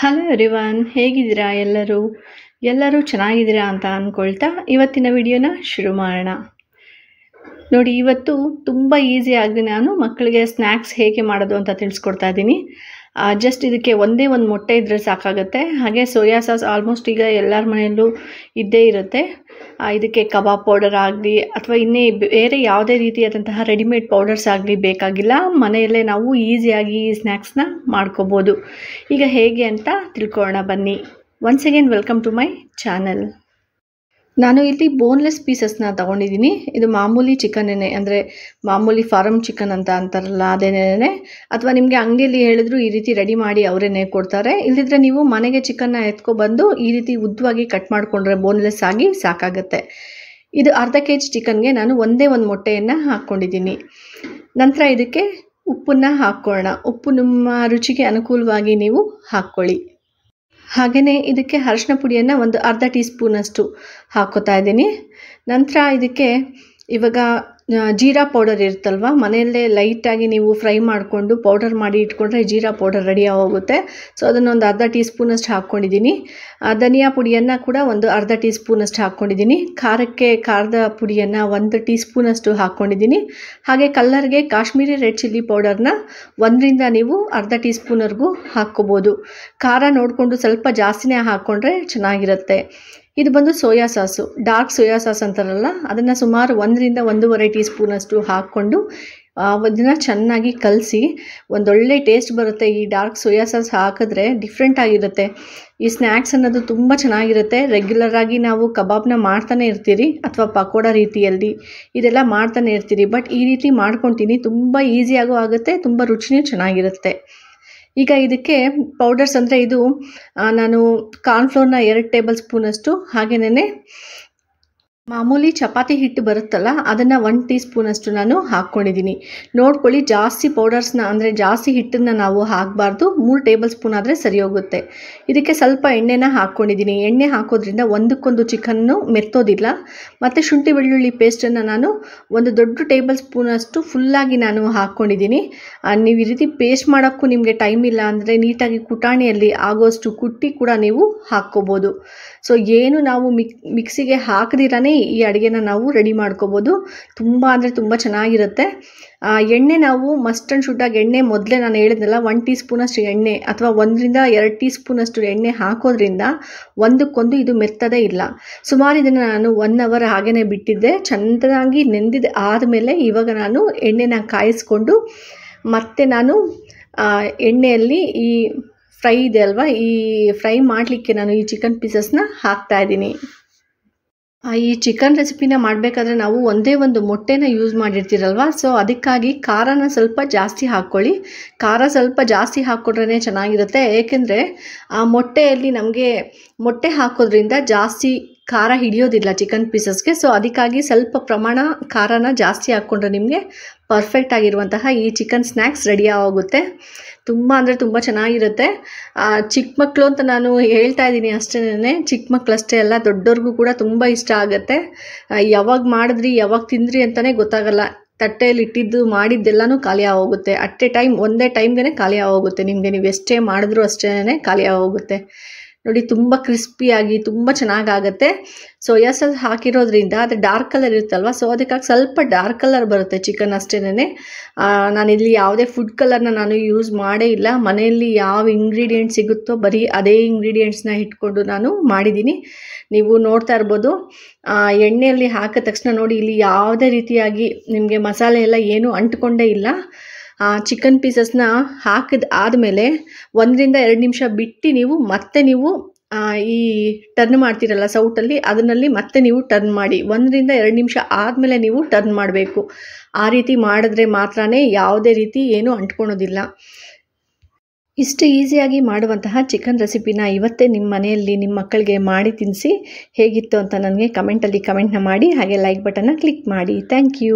hello ರೀವಾನ್ ಹೇಗಿದ್ದೀರಾ ಎಲ್ಲರೂ ಎಲ್ಲರೂ ಚೆನ್ನಾಗಿದ್ದೀರಾ ಅಂತ ಅಂದ್ಕೊಳ್ತಾ ಇವತ್ತಿನ ವಿಡಿಯೋನ ಶುರು ಮಾಡೋಣ ನೋಡಿ ಇವತ್ತು ತುಂಬ ಈಸಿಯಾಗಿ ನಾನು ಮಕ್ಕಳಿಗೆ ಸ್ನ್ಯಾಕ್ಸ್ ಹೇಗೆ ಮಾಡೋದು ಅಂತ ತಿಳಿಸ್ಕೊಡ್ತಾ ಇದ್ದೀನಿ ಜಸ್ಟ್ ಇದಕ್ಕೆ ಒಂದೇ ಒಂದು ಮೊಟ್ಟೆ ಇದ್ದರೆ ಸಾಕಾಗುತ್ತೆ ಹಾಗೆ ಸೋಯಾ ಸಾಸ್ ಆಲ್ಮೋಸ್ಟ್ ಈಗ ಎಲ್ಲರ ಮನೆಯಲ್ಲೂ ಇದ್ದೇ ಇರುತ್ತೆ ಇದಕ್ಕೆ ಕಬಾಬ್ ಪೌಡರ್ ಆಗಲಿ ಅಥವಾ ಇನ್ನೇ ಬೇರೆ ಯಾವುದೇ ರೀತಿಯಾದಂತಹ ರೆಡಿಮೇಡ್ ಪೌಡರ್ಸ್ ಆಗಲಿ ಬೇಕಾಗಿಲ್ಲ ಮನೆಯಲ್ಲೇ ನಾವು ಈಸಿಯಾಗಿ ಈ ಸ್ನ್ಯಾಕ್ಸ್ನ ಮಾಡ್ಕೋಬೋದು ಈಗ ಹೇಗೆ ಅಂತ ತಿಳ್ಕೊಳ್ಳೋಣ ಬನ್ನಿ once again welcome to my channel ನಾನು ಇಲ್ಲಿ ಬೋನ್ಲೆಸ್ ಪೀಸಸ್ನ ತೊಗೊಂಡಿದ್ದೀನಿ ಇದು ಮಾಮೂಲಿ ಚಿಕನೇನೆ ಅಂದರೆ ಮಾಮೂಲಿ ಫಾರಮ್ ಚಿಕನ್ ಅಂತ ಅಂತಾರಲ್ಲ ಅದೇನೇನೆ ಅಥವಾ ನಿಮಗೆ ಅಂಗಡಿಯಲ್ಲಿ ಹೇಳಿದ್ರು ಈ ರೀತಿ ರೆಡಿ ಮಾಡಿ ಅವರೇನೆ ಕೊಡ್ತಾರೆ ಇಲ್ಲದಿದ್ದರೆ ನೀವು ಮನೆಗೆ ಚಿಕನ್ನ ಎತ್ಕೊಬಂದು ಈ ರೀತಿ ಉದ್ದವಾಗಿ ಕಟ್ ಮಾಡಿಕೊಂಡ್ರೆ ಬೋನ್ಲೆಸ್ ಆಗಿ ಸಾಕಾಗುತ್ತೆ ಇದು ಅರ್ಧ ಕೆ ಜಿ ಚಿಕನ್ಗೆ ನಾನು ಒಂದೇ ಒಂದು ಮೊಟ್ಟೆಯನ್ನು ಹಾಕ್ಕೊಂಡಿದ್ದೀನಿ ನಂತರ ಇದಕ್ಕೆ ಉಪ್ಪನ್ನು ಹಾಕ್ಕೊಳ್ಳೋಣ ಉಪ್ಪು ನಿಮ್ಮ ರುಚಿಗೆ ಅನುಕೂಲವಾಗಿ ನೀವು ಹಾಕ್ಕೊಳ್ಳಿ ಹಾಗೆಯೇ ಇದಕ್ಕೆ ಅರಶಿನ ಪುಡಿಯನ್ನು ಒಂದು ಅರ್ಧ ಟೀ ಸ್ಪೂನಷ್ಟು ಹಾಕ್ಕೋತಾ ಇದ್ದೀನಿ ನಂತರ ಇದಕ್ಕೆ ಇವಾಗ ಜೀರಾ ಪೌಡರ್ ಇರುತ್ತಲ್ವ ಮನೆಯಲ್ಲೇ ಲೈಟಾಗಿ ನೀವು ಫ್ರೈ ಮಾಡಿಕೊಂಡು ಪೌಡರ್ ಮಾಡಿ ಇಟ್ಕೊಂಡ್ರೆ ಜೀರಾ ಪೌಡರ್ ರೆಡಿ ಆಗೋಗುತ್ತೆ ಸೊ ಒಂದು ಅರ್ಧ ಟೀ ಸ್ಪೂನಷ್ಟು ಹಾಕ್ಕೊಂಡಿದ್ದೀನಿ ಧನಿಯಾ ಪುಡಿಯನ್ನು ಕೂಡ ಒಂದು ಅರ್ಧ ಟೀ ಸ್ಪೂನಷ್ಟು ಹಾಕ್ಕೊಂಡಿದ್ದೀನಿ ಖಾರಕ್ಕೆ ಖಾರದ ಪುಡಿಯನ್ನು ಒಂದು ಟೀ ಸ್ಪೂನಷ್ಟು ಹಾಕ್ಕೊಂಡಿದ್ದೀನಿ ಹಾಗೆ ಕಲ್ಲರ್ಗೆ ಕಾಶ್ಮೀರಿ ರೆಡ್ ಚಿಲ್ಲಿ ಪೌಡರ್ನ ಒಂದರಿಂದ ನೀವು ಅರ್ಧ ಟೀ ಸ್ಪೂನರ್ಗೂ ಹಾಕ್ಕೋಬೋದು ಖಾರ ನೋಡಿಕೊಂಡು ಸ್ವಲ್ಪ ಜಾಸ್ತಿನೇ ಹಾಕ್ಕೊಂಡ್ರೆ ಚೆನ್ನಾಗಿರುತ್ತೆ ಇದು ಬಂದು soya sauce dark soya sauce ಅಂತಾರಲ್ಲ ಅದನ್ನು ಸುಮಾರು ಒಂದರಿಂದ ಒಂದೂವರೆ ಟೀ ಸ್ಪೂನಷ್ಟು ಹಾಕ್ಕೊಂಡು ಅದನ್ನು ಚೆನ್ನಾಗಿ ಕಲಸಿ ಒಂದೊಳ್ಳೆ ಟೇಸ್ಟ್ ಬರುತ್ತೆ ಈ ಡಾರ್ಕ್ ಸೋಯಾ ಸಾಸ್ ಹಾಕಿದ್ರೆ ಡಿಫ್ರೆಂಟ್ ಆಗಿರುತ್ತೆ ಈ ಸ್ನ್ಯಾಕ್ಸ್ ಅನ್ನೋದು ತುಂಬ ಚೆನ್ನಾಗಿರುತ್ತೆ ರೆಗ್ಯುಲರಾಗಿ ನಾವು ಕಬಾಬ್ನ ಮಾಡ್ತಾನೆ ಇರ್ತೀರಿ ಅಥವಾ ಪಕೋಡ ರೀತಿಯಲ್ಲಿ ಇದೆಲ್ಲ ಮಾಡ್ತಾನೆ ಇರ್ತೀರಿ ಬಟ್ ಈ ರೀತಿ ಮಾಡ್ಕೊತೀನಿ ತುಂಬ ಈಸಿಯಾಗೂ ಆಗುತ್ತೆ ತುಂಬ ರುಚಿನೂ ಚೆನ್ನಾಗಿರುತ್ತೆ ಈಗ ಇದಕ್ಕೆ ಪೌಡರ್ಸ್ ಅಂದರೆ ಇದು ನಾನು ಕಾರ್ನ್ಫ್ಲೋರ್ನ ಎರಡು ಟೇಬಲ್ ಸ್ಪೂನಷ್ಟು ಹಾಗೆಯೇ ಮಾಮೂಲಿ ಚಪಾತಿ ಹಿಟ್ಟು ಬರುತ್ತಲ್ಲ ಅದನ್ನು ಒನ್ ಟೀ ಸ್ಪೂನಷ್ಟು ನಾನು ಹಾಕ್ಕೊಂಡಿದ್ದೀನಿ ನೋಡ್ಕೊಳ್ಳಿ ಜಾಸ್ತಿ ಪೌಡರ್ಸ್ನ ಅಂದರೆ ಜಾಸ್ತಿ ಹಿಟ್ಟನ್ನು ನಾವು ಹಾಕಬಾರ್ದು ಮೂರು ಟೇಬಲ್ ಸ್ಪೂನ್ ಆದರೆ ಸರಿ ಹೋಗುತ್ತೆ ಇದಕ್ಕೆ ಸ್ವಲ್ಪ ಎಣ್ಣೆನ ಹಾಕ್ಕೊಂಡಿದ್ದೀನಿ ಎಣ್ಣೆ ಹಾಕೋದ್ರಿಂದ ಒಂದಕ್ಕೊಂದು ಚಿಕನ್ನು ಮೆತ್ತೋದಿಲ್ಲ ಮತ್ತು ಶುಂಠಿ ಬೆಳ್ಳುಳ್ಳಿ ಪೇಸ್ಟನ್ನು ನಾನು ಒಂದು ದೊಡ್ಡ ಟೇಬಲ್ ಸ್ಪೂನಷ್ಟು ಫುಲ್ಲಾಗಿ ನಾನು ಹಾಕ್ಕೊಂಡಿದ್ದೀನಿ ನೀವು ಈ ರೀತಿ ಪೇಸ್ಟ್ ಮಾಡೋಕ್ಕೂ ನಿಮಗೆ ಟೈಮ್ ಇಲ್ಲ ಅಂದರೆ ನೀಟಾಗಿ ಕುಟಾಣಿಯಲ್ಲಿ ಆಗೋಷ್ಟು ಕುಟ್ಟಿ ಕೂಡ ನೀವು ಹಾಕ್ಕೋಬೋದು ಸೊ ಏನು ನಾವು ಮಿಕ್ ಮಿಕ್ಸಿಗೆ ಹಾಕದಿರಾನೇ ಈ ಅಡುಗೆನ ನಾವು ರೆಡಿ ಮಾಡ್ಕೋಬೋದು ತುಂಬ ಅಂದರೆ ತುಂಬ ಚೆನ್ನಾಗಿರುತ್ತೆ ಎಣ್ಣೆ ನಾವು ಮಸ್ಟ್ ಆ್ಯಂಡ್ ಶುಡ್ಡಾಗಿ ಎಣ್ಣೆ ಮೊದಲೇ ನಾನು ಹೇಳಿದ್ನಲ್ಲ ಒನ್ ಟೀ ಸ್ಪೂನಷ್ಟು ಎಣ್ಣೆ ಅಥವಾ ಒಂದರಿಂದ ಎರಡು ಟೀ ಸ್ಪೂನಷ್ಟು ಎಣ್ಣೆ ಹಾಕೋದ್ರಿಂದ ಒಂದಕ್ಕೊಂದು ಇದು ಮೆತ್ತದೇ ಇಲ್ಲ ಸುಮಾರು ಇದನ್ನು ನಾನು ಒನ್ ಅವರ್ ಹಾಗೇ ಬಿಟ್ಟಿದ್ದೆ ಚೆನ್ನಾಗಿ ನೆಂದಿದೆ ಆದಮೇಲೆ ಇವಾಗ ನಾನು ಎಣ್ಣೆನ ಕಾಯಿಸ್ಕೊಂಡು ಮತ್ತೆ ನಾನು ಎಣ್ಣೆಯಲ್ಲಿ ಈ ಫ್ರೈ ಇದೆ ಅಲ್ವಾ ಈ ಫ್ರೈ ಮಾಡಲಿಕ್ಕೆ ನಾನು ಈ ಚಿಕನ್ ಪೀಸಸ್ನ ಹಾಕ್ತಾಯಿದ್ದೀನಿ ಈ ಚಿಕನ್ ರೆಸಿಪಿನ ಮಾಡಬೇಕಾದ್ರೆ ನಾವು ಒಂದೇ ಒಂದು ಮೊಟ್ಟೆನ ಯೂಸ್ ಮಾಡಿರ್ತೀರಲ್ವ ಸೊ ಅದಕ್ಕಾಗಿ ಖಾರನ ಸ್ವಲ್ಪ ಜಾಸ್ತಿ ಹಾಕ್ಕೊಳ್ಳಿ ಖಾರ ಸ್ವಲ್ಪ ಜಾಸ್ತಿ ಹಾಕ್ಕೊಡ್ರೇ ಚೆನ್ನಾಗಿರುತ್ತೆ ಏಕೆಂದರೆ ಆ ಮೊಟ್ಟೆಯಲ್ಲಿ ನಮಗೆ ಮೊಟ್ಟೆ ಹಾಕೋದ್ರಿಂದ ಜಾಸ್ತಿ ಖಾರ ಹಿಡಿಯೋದಿಲ್ಲ ಚಿಕನ್ ಪೀಸಸ್ಗೆ ಸೊ ಅದಕ್ಕಾಗಿ ಸ್ವಲ್ಪ ಪ್ರಮಾಣ ಖಾರನ ಜಾಸ್ತಿ ಹಾಕ್ಕೊಂಡ್ರೆ ನಿಮಗೆ ಪರ್ಫೆಕ್ಟ್ ಆಗಿರುವಂತಹ ಈ ಚಿಕನ್ ಸ್ನ್ಯಾಕ್ಸ್ ರೆಡಿ ಆಗೋಗುತ್ತೆ ತುಂಬ ಅಂದರೆ ತುಂಬ ಚೆನ್ನಾಗಿರುತ್ತೆ ಚಿಕ್ಕ ಮಕ್ಕಳು ಅಂತ ನಾನು ಹೇಳ್ತಾ ಇದ್ದೀನಿ ಅಷ್ಟೇ ಚಿಕ್ಕ ಮಕ್ಕಳು ಅಷ್ಟೇ ಅಲ್ಲ ದೊಡ್ಡವ್ರಿಗೂ ಕೂಡ ತುಂಬ ಇಷ್ಟ ಆಗುತ್ತೆ ಯಾವಾಗ ಮಾಡಿದ್ರಿ ಯಾವಾಗ ತಿಂದ್ರಿ ಅಂತಲೇ ಗೊತ್ತಾಗಲ್ಲ ತಟ್ಟೆಯಲ್ಲಿ ಇಟ್ಟಿದ್ದು ಮಾಡಿದ್ದೆಲ್ಲನೂ ಖಾಲಿ ಆಗೋಗುತ್ತೆ ಅಟ್ ಎ ಟೈಮ್ ಒಂದೇ ಟೈಮ್ಗೆ ಖಾಲಿ ಆಗೋಗುತ್ತೆ ನಿಮಗೆ ನೀವು ಎಷ್ಟೇ ಮಾಡಿದ್ರೂ ಅಷ್ಟೇ ಖಾಲಿ ಆಗೋಗುತ್ತೆ ನೋಡಿ ತುಂಬ ಕ್ರಿಸ್ಪಿಯಾಗಿ ತುಂಬ ಚೆನ್ನಾಗಾಗತ್ತೆ ಸೋಯಾ ಸಾಸ್ ಹಾಕಿರೋದ್ರಿಂದ ಅದು ಡಾರ್ಕ್ ಕಲರ್ ಇರುತ್ತಲ್ವ ಸೊ ಅದಕ್ಕಾಗಿ ಸ್ವಲ್ಪ ಡಾರ್ಕ್ ಕಲರ್ ಬರುತ್ತೆ ಚಿಕನ್ ಅಷ್ಟೇನೇ ನಾನಿಲ್ಲಿ ಯಾವುದೇ ಫುಡ್ ಕಲರ್ನ ನಾನು ಯೂಸ್ ಮಾಡೇ ಇಲ್ಲ ಮನೆಯಲ್ಲಿ ಯಾವ ಇಂಗ್ರೀಡಿಯೆಂಟ್ ಸಿಗುತ್ತೋ ಬರೀ ಅದೇ ಇಂಗ್ರೀಡಿಯೆಂಟ್ಸ್ನ ಇಟ್ಕೊಂಡು ನಾನು ಮಾಡಿದ್ದೀನಿ ನೀವು ನೋಡ್ತಾ ಇರ್ಬೋದು ಎಣ್ಣೆಯಲ್ಲಿ ಹಾಕಿದ ತಕ್ಷಣ ನೋಡಿ ಇಲ್ಲಿ ಯಾವುದೇ ರೀತಿಯಾಗಿ ನಿಮಗೆ ಮಸಾಲೆ ಎಲ್ಲ ಏನೂ ಅಂಟ್ಕೊಂಡೇ ಇಲ್ಲ ಚಿಕನ್ ಪೀಸಸ್ನ ಹಾಕಿದ ಆದಮೇಲೆ ಒಂದರಿಂದ ಎರಡು ನಿಮಿಷ ಬಿಟ್ಟು ನೀವು ಮತ್ತೆ ನೀವು ಈ ಟರ್ನ್ ಮಾಡ್ತೀರಲ್ಲ ಸೌಟಲ್ಲಿ ಅದನ್ನಲ್ಲಿ ಮತ್ತೆ ನೀವು ಟರ್ನ್ ಮಾಡಿ ಒಂದರಿಂದ ಎರಡು ನಿಮಿಷ ಆದಮೇಲೆ ನೀವು ಟರ್ನ್ ಮಾಡಬೇಕು ಆ ರೀತಿ ಮಾಡಿದ್ರೆ ಮಾತ್ರ ಯಾವುದೇ ರೀತಿ ಏನೂ ಅಂಟ್ಕೊಳೋದಿಲ್ಲ ಇಷ್ಟು ಈಸಿಯಾಗಿ ಮಾಡುವಂತಹ ಚಿಕನ್ ರೆಸಿಪಿನ ಇವತ್ತೇ ನಿಮ್ಮ ಮನೆಯಲ್ಲಿ ನಿಮ್ಮ ಮಕ್ಕಳಿಗೆ ಮಾಡಿ ತಿನ್ನಿಸಿ ಹೇಗಿತ್ತು ಅಂತ ನನಗೆ ಕಮೆಂಟಲ್ಲಿ ಕಮೆಂಟ್ನ ಮಾಡಿ ಹಾಗೆ ಲೈಕ್ ಬಟನ್ನ ಕ್ಲಿಕ್ ಮಾಡಿ ಥ್ಯಾಂಕ್ ಯು